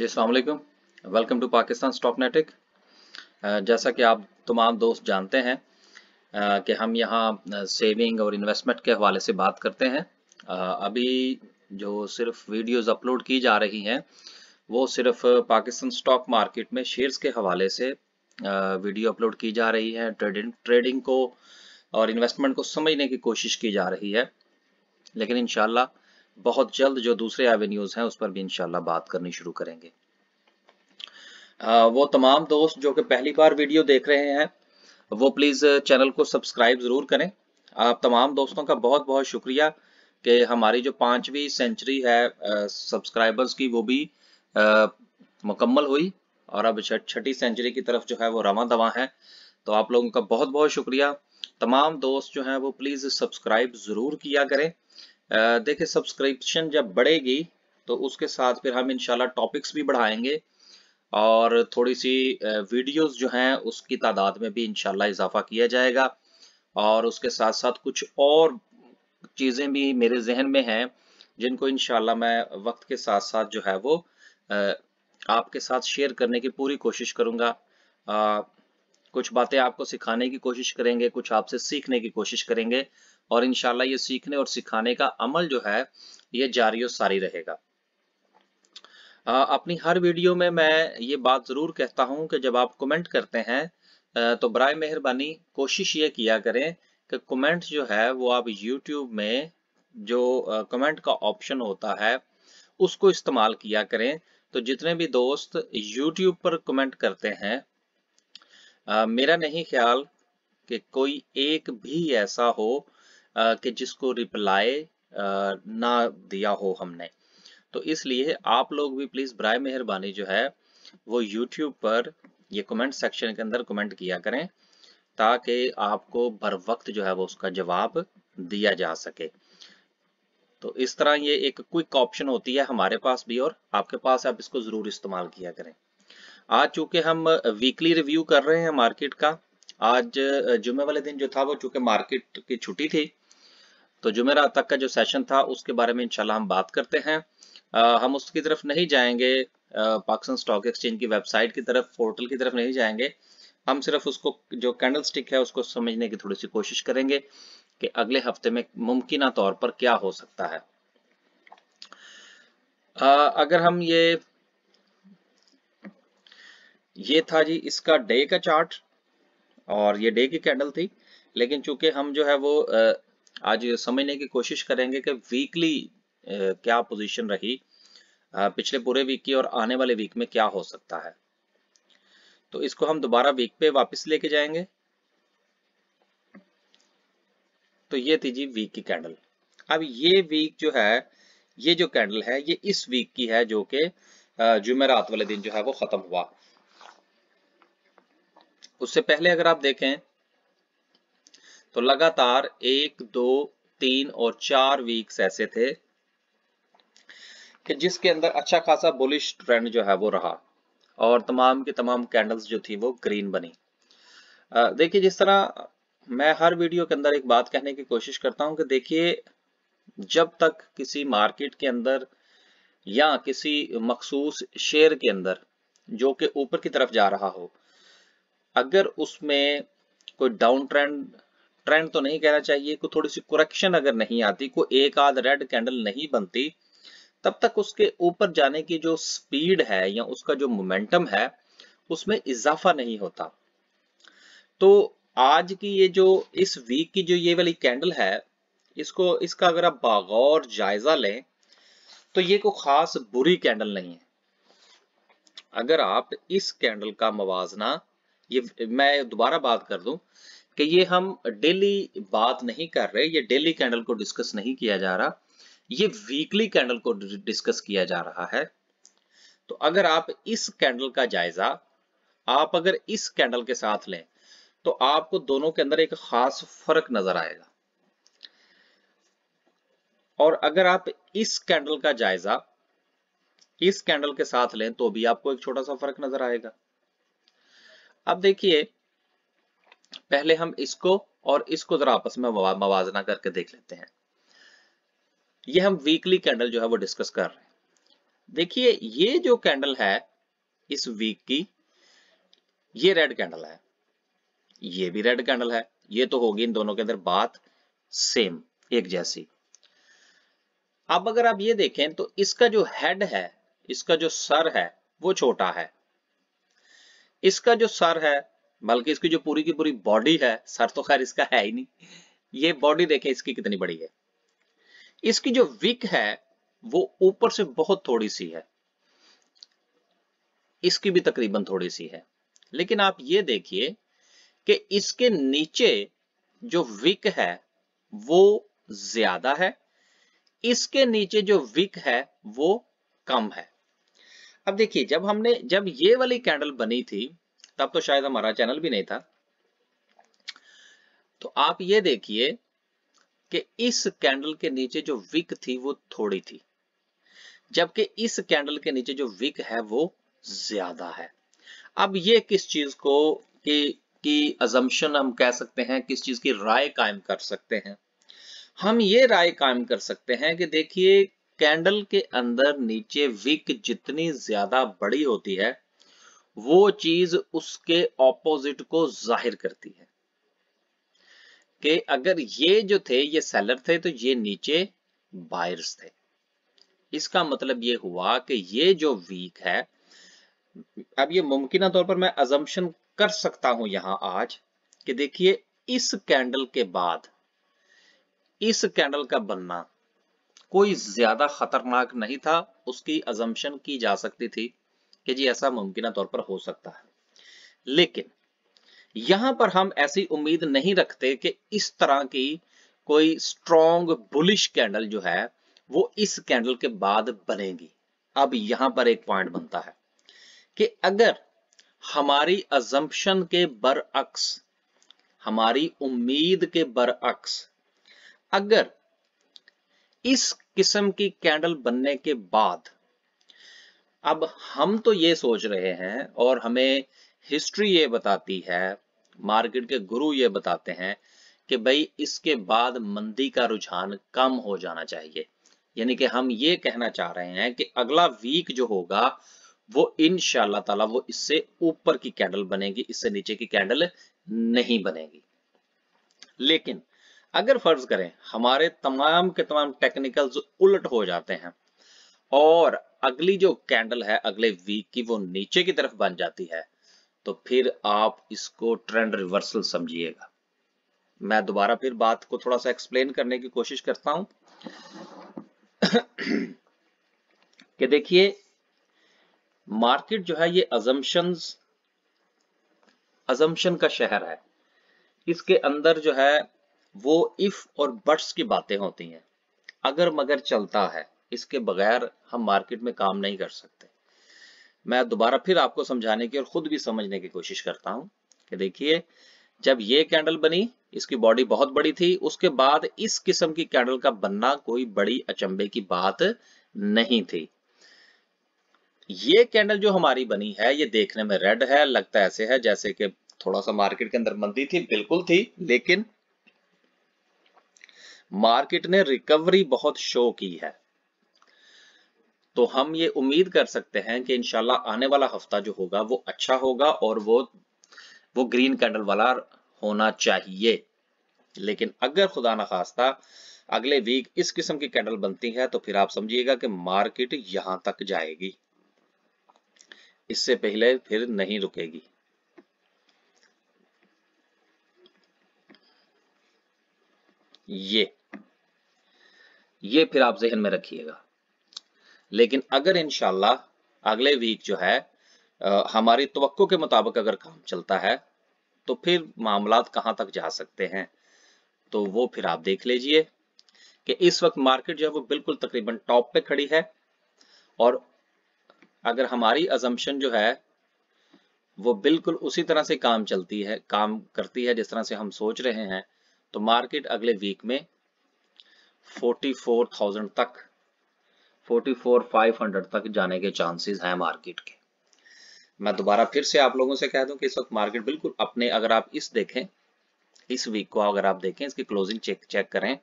जी अलैक्म welcome to Pakistan stocknetic netic जैसा कि आप तमाम दोस्त जानते हैं कि हम यहाँ सेविंग और इन्वेस्टमेंट के हवाले से बात करते हैं अभी जो सिर्फ वीडियोस अपलोड की जा रही हैं वो सिर्फ पाकिस्तान स्टॉक मार्केट में शेयर्स के हवाले से वीडियो अपलोड की जा रही है ट्रेडिंग ट्रेडिंग को और इन्वेस्टमेंट को समझने की कोशिश की जा रही है लेकिन इनशाला बहुत जल्द जो दूसरे एवेन्यूज़ हैं उस पर भी इनशाला बात करनी शुरू करेंगे आ, वो तमाम दोस्त जो कि पहली बार वीडियो देख रहे हैं वो प्लीज़ चैनल को सब्सक्राइब ज़रूर करें आप तमाम दोस्तों का बहुत बहुत शुक्रिया कि हमारी जो पांचवी सेंचुरी है सब्सक्राइबर्स की वो भी आ, मुकम्मल हुई और अब छठी सेंचुरी की तरफ जो है वो रवा दवा है तो आप लोगों का बहुत बहुत शुक्रिया तमाम दोस्त जो हैं वो प्लीज़ सब्सक्राइब ज़रूर किया करें देखिए सब्सक्रिप्शन जब बढ़ेगी तो उसके साथ फिर हम इनशाला टॉपिक्स भी बढ़ाएंगे और थोड़ी सी वीडियोस जो हैं उसकी तादाद में भी इनशाला इजाफा किया जाएगा और उसके साथ साथ कुछ और चीज़ें भी मेरे जहन में हैं जिनको इनशाला मैं वक्त के साथ साथ जो है वो आपके साथ शेयर करने की पूरी कोशिश करूँगा कुछ बातें आपको सिखाने की कोशिश करेंगे कुछ आपसे सीखने की कोशिश करेंगे और इनशाला ये सीखने और सिखाने का अमल जो है ये जारी और सारी रहेगा अपनी हर वीडियो में मैं ये बात ज़रूर कहता हूं कि जब आप कमेंट करते हैं तो बर मेहरबानी कोशिश ये किया करें कि कमेंट जो है वो आप यूट्यूब में जो कमेंट का ऑप्शन होता है उसको इस्तेमाल किया करें तो जितने भी दोस्त यूट्यूब पर कमेंट करते हैं आ, मेरा नहीं ख्याल कि कोई एक भी ऐसा हो कि जिसको रिप्लाई ना दिया हो हमने तो इसलिए आप लोग भी प्लीज ब्राय मेहरबानी जो है वो यूट्यूब पर ये कमेंट सेक्शन के अंदर कमेंट किया करें ताकि आपको बर वक्त जो है वो उसका जवाब दिया जा सके तो इस तरह ये एक क्विक ऑप्शन होती है हमारे पास भी और आपके पास आप इसको जरूर इस्तेमाल किया करें आज चूंकि हम वीकली रिव्यू कर रहे हैं मार्केट का आज जुमे वाले दिन जो था वो चूंकि मार्केट की छुट्टी थी तो जुमेरा तक का जो सेशन था उसके बारे में इंशाल्लाह हम बात करते हैं आ, हम उसकी तरफ नहीं जाएंगे पाकिस्तान स्टॉक एक्सचेंज की वेबसाइट की तरफ पोर्टल की तरफ नहीं जाएंगे हम सिर्फ उसको जो कैंडल स्टिक है उसको समझने की थोड़ी सी कोशिश करेंगे कि अगले हफ्ते में मुमकिन तौर पर क्या हो सकता है आ, अगर हम ये ये था जी इसका डे का चार्ट और ये डे की कैंडल थी लेकिन चूंकि हम जो है वो आज समझने की कोशिश करेंगे कि वीकली क्या पोजीशन रही पिछले पूरे वीक की और आने वाले वीक में क्या हो सकता है तो इसको हम दोबारा वीक पे वापस लेके जाएंगे तो ये थी जी वीक की कैंडल अब ये वीक जो है ये जो कैंडल है ये इस वीक की है जो कि जुमेरात वाले दिन जो है वो खत्म हुआ उससे पहले अगर आप देखें तो लगातार एक दो तीन और चार वीक्स ऐसे थे कि जिसके अंदर अच्छा खासा बुलिश ट्रेंड जो है वो रहा और तमाम की तमाम कैंडल्स जो थी वो ग्रीन बनी देखिए जिस तरह मैं हर वीडियो के अंदर एक बात कहने की कोशिश करता हूं कि देखिए जब तक किसी मार्केट के अंदर या किसी मखसूस शेयर के अंदर जो कि ऊपर की तरफ जा रहा हो अगर उसमें कोई डाउन ट्रेंड ट्रेंड तो नहीं कहना चाहिए को थोड़ी सी कुरेक्शन अगर नहीं आती को एक आध रेड कैंडल नहीं बनती तब तक उसके ऊपर जाने की जो स्पीड है या उसका जो मोमेंटम है उसमें इजाफा नहीं होता तो आज की ये जो इस वीक की जो ये वाली कैंडल है इसको इसका अगर आप बागौर जायजा लें तो ये कोई खास बुरी कैंडल नहीं है अगर आप इस कैंडल का मवाजना ये मैं दोबारा बात कर दूं कि ये हम डेली बात नहीं कर रहे ये डेली कैंडल को डिस्कस नहीं किया जा रहा ये वीकली कैंडल को डिस्कस किया जा रहा है तो अगर आप इस कैंडल का जायजा आप अगर इस कैंडल के साथ लें तो आपको दोनों के अंदर एक खास फर्क नजर आएगा और अगर आप इस कैंडल का जायजा इस कैंडल के साथ लें तो भी आपको एक छोटा सा फर्क नजर आएगा अब देखिए पहले हम इसको और इसको जरा आपस में मवाजना करके देख लेते हैं ये हम वीकली कैंडल जो है वो डिस्कस कर रहे हैं देखिए ये जो कैंडल है इस वीक की ये रेड कैंडल है ये भी रेड कैंडल है ये तो होगी इन दोनों के अंदर बात सेम एक जैसी अब अगर आप ये देखें तो इसका जो हेड है इसका जो सर है वो छोटा है इसका जो सर है बल्कि इसकी जो पूरी की पूरी बॉडी है सर तो खैर इसका है ही नहीं ये बॉडी देखें इसकी कितनी बड़ी है इसकी जो विक है वो ऊपर से बहुत थोड़ी सी है इसकी भी तकरीबन थोड़ी सी है लेकिन आप ये देखिए कि इसके नीचे जो विक है वो ज्यादा है इसके नीचे जो विक है वो कम है अब देखिए जब हमने जब ये वाली कैंडल बनी थी तब तो शायद हमारा चैनल भी नहीं था तो आप ये देखिए कि इस कैंडल के नीचे जो विक थी वो थोड़ी थी जबकि इस कैंडल के नीचे जो विक है वो ज्यादा है अब ये किस चीज को कि की अजम्पन हम कह सकते हैं किस चीज की राय कायम कर सकते हैं हम ये राय कायम कर सकते हैं कि देखिए कैंडल के अंदर नीचे विक जितनी ज्यादा बड़ी होती है वो चीज उसके ऑपोजिट को जाहिर करती है कि अगर ये जो थे ये सेलर थे तो ये नीचे बायर्स थे इसका मतलब ये हुआ कि ये जो वीक है अब ये मुमकिन तौर पर मैं अजम्पन कर सकता हूं यहां आज कि देखिए इस कैंडल के बाद इस कैंडल का बनना कोई ज्यादा खतरनाक नहीं था उसकी अजम्पन की जा सकती थी कि जी ऐसा मुमकिन तौर पर हो सकता है लेकिन यहां पर हम ऐसी उम्मीद नहीं रखते कि इस तरह की कोई स्ट्रॉन्ग बुलिश कैंडल जो है वो इस कैंडल के बाद बनेगी अब यहां पर एक पॉइंट बनता है कि अगर हमारी अजम्पन के बरअक्स हमारी उम्मीद के बरअक्स अगर इस किस्म की कैंडल बनने के बाद अब हम तो ये सोच रहे हैं और हमें हिस्ट्री ये बताती है मार्केट के गुरु ये बताते हैं कि भाई इसके बाद मंदी का रुझान कम हो जाना चाहिए यानी कि हम ये कहना चाह रहे हैं कि अगला वीक जो होगा वो इन ताला वो इससे ऊपर की कैंडल बनेगी इससे नीचे की कैंडल नहीं बनेगी लेकिन अगर फर्ज करें हमारे तमाम के तमाम टेक्निकल्स उलट हो जाते हैं और अगली जो कैंडल है अगले वीक की वो नीचे की तरफ बन जाती है तो फिर आप इसको ट्रेंड रिवर्सल समझिएगा मैं दोबारा फिर बात को थोड़ा सा एक्सप्लेन करने की कोशिश करता हूं कि देखिए मार्केट जो है ये अजम्पन्स अजम्पन का शहर है इसके अंदर जो है वो इफ और बट्स की बातें होती हैं अगर मगर चलता है इसके बगैर हम मार्केट में काम नहीं कर सकते मैं दोबारा फिर आपको समझाने की और खुद भी समझने की कोशिश करता हूं कि देखिए जब ये कैंडल बनी इसकी बॉडी बहुत बड़ी थी उसके बाद इस किस्म की कैंडल का बनना कोई बड़ी अचंबे की बात नहीं थी ये कैंडल जो हमारी बनी है ये देखने में रेड है लगता ऐसे है जैसे कि थोड़ा सा मार्केट के अंदर मंदी थी बिल्कुल थी लेकिन मार्केट ने रिकवरी बहुत शो की है तो हम ये उम्मीद कर सकते हैं कि इनशाला आने वाला हफ्ता जो होगा वो अच्छा होगा और वो वो ग्रीन कैंडल वाला होना चाहिए लेकिन अगर खुदा न खास्ता अगले वीक इस किस्म की कैंडल बनती है तो फिर आप समझिएगा कि मार्केट यहां तक जाएगी इससे पहले फिर नहीं रुकेगी ये ये फिर आप जहन में रखिएगा लेकिन अगर इनशाला अगले वीक जो है आ, हमारी तो के मुताबिक अगर काम चलता है तो फिर मामला कहां तक जा सकते हैं तो वो फिर आप देख लीजिए कि इस वक्त मार्केट जो है वो बिल्कुल तकरीबन टॉप पे खड़ी है और अगर हमारी अजम्पन जो है वो बिल्कुल उसी तरह से काम चलती है काम करती है जिस तरह से हम सोच रहे हैं तो मार्केट अगले वीक में 44,000 तक 44,500 तक जाने के चांसेस हैं मार्केट के मैं दोबारा फिर से आप लोगों से कह दूं कि इस वक्त मार्केट बिल्कुल अपने अगर आप इस देखें इस वीक को अगर आप देखें इसकी क्लोजिंग चेक चेक करें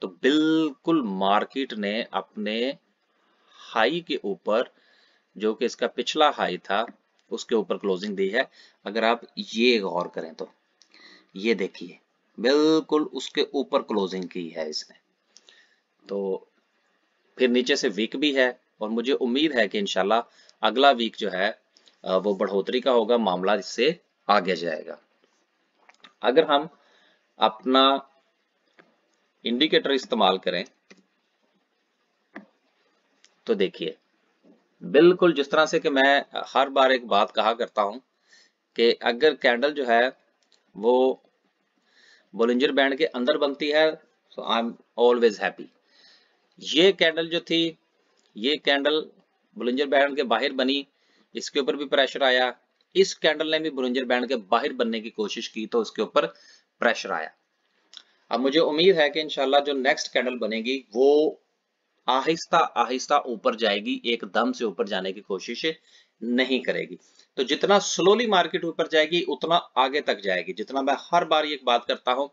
तो बिल्कुल मार्केट ने अपने हाई के ऊपर जो कि इसका पिछला हाई था उसके ऊपर क्लोजिंग दी है अगर आप ये गौर करें तो ये देखिए बिल्कुल उसके ऊपर क्लोजिंग की है इसने तो फिर नीचे से वीक भी है और मुझे उम्मीद है कि इनशाला अगला वीक जो है वो बढ़ोतरी का होगा मामला इससे आगे जाएगा अगर हम अपना इंडिकेटर इस्तेमाल करें तो देखिए बिल्कुल जिस तरह से कि मैं हर बार एक बात कहा करता हूं कि अगर कैंडल जो है वो बोलिंजर बैंड के अंदर बनती है so I am always happy ये कैंडल जो थी ये कैंडल बुलंजर बैंड के बाहर बनी इसके ऊपर भी प्रेशर आया इस कैंडल ने भी बुलंजर बैंड के बाहर बनने की कोशिश की तो उसके ऊपर प्रेशर आया अब मुझे उम्मीद है कि इनशाला जो नेक्स्ट कैंडल बनेगी वो आहिस्ता आहिस्ता ऊपर जाएगी एकदम से ऊपर जाने की कोशिश नहीं करेगी तो जितना स्लोली मार्केट ऊपर जाएगी उतना आगे तक जाएगी जितना मैं हर बार ये बात करता हूं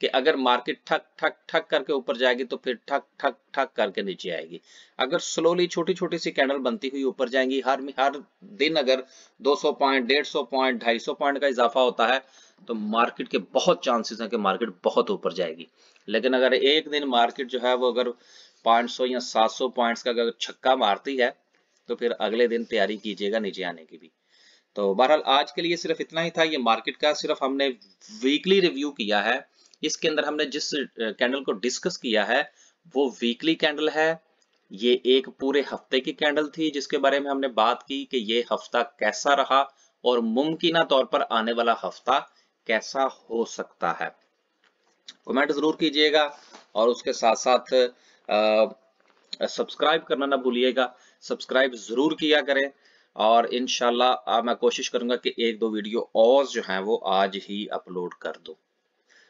कि अगर मार्केट ठक ठक ठक करके ऊपर जाएगी तो फिर ठक ठक ठक करके नीचे आएगी अगर स्लोली छोटी छोटी सी कैंडल बनती हुई ऊपर जाएंगी हर हर दिन अगर 200 पॉइंट 150 पॉइंट 250 पॉइंट का इजाफा होता है तो मार्केट के बहुत चांसेस हैं कि मार्केट बहुत ऊपर जाएगी लेकिन अगर एक दिन मार्केट जो है वो अगर 500 या सात पॉइंट्स का अगर छक्का मारती है तो फिर अगले दिन तैयारी कीजिएगा नीचे आने की भी तो बहरहाल आज के लिए सिर्फ इतना ही था ये मार्केट का सिर्फ हमने वीकली रिव्यू किया है इसके अंदर हमने जिस कैंडल को डिस्कस किया है वो वीकली कैंडल है ये एक पूरे हफ्ते की कैंडल थी जिसके बारे में हमने बात की कि ये हफ्ता कैसा रहा और मुमकिन तौर पर आने वाला हफ्ता कैसा हो सकता है कमेंट जरूर कीजिएगा और उसके साथ साथ सब्सक्राइब करना ना भूलिएगा सब्सक्राइब जरूर किया करें और इनशाला मैं कोशिश करूंगा कि एक दो वीडियो और जो है वो आज ही अपलोड कर दूं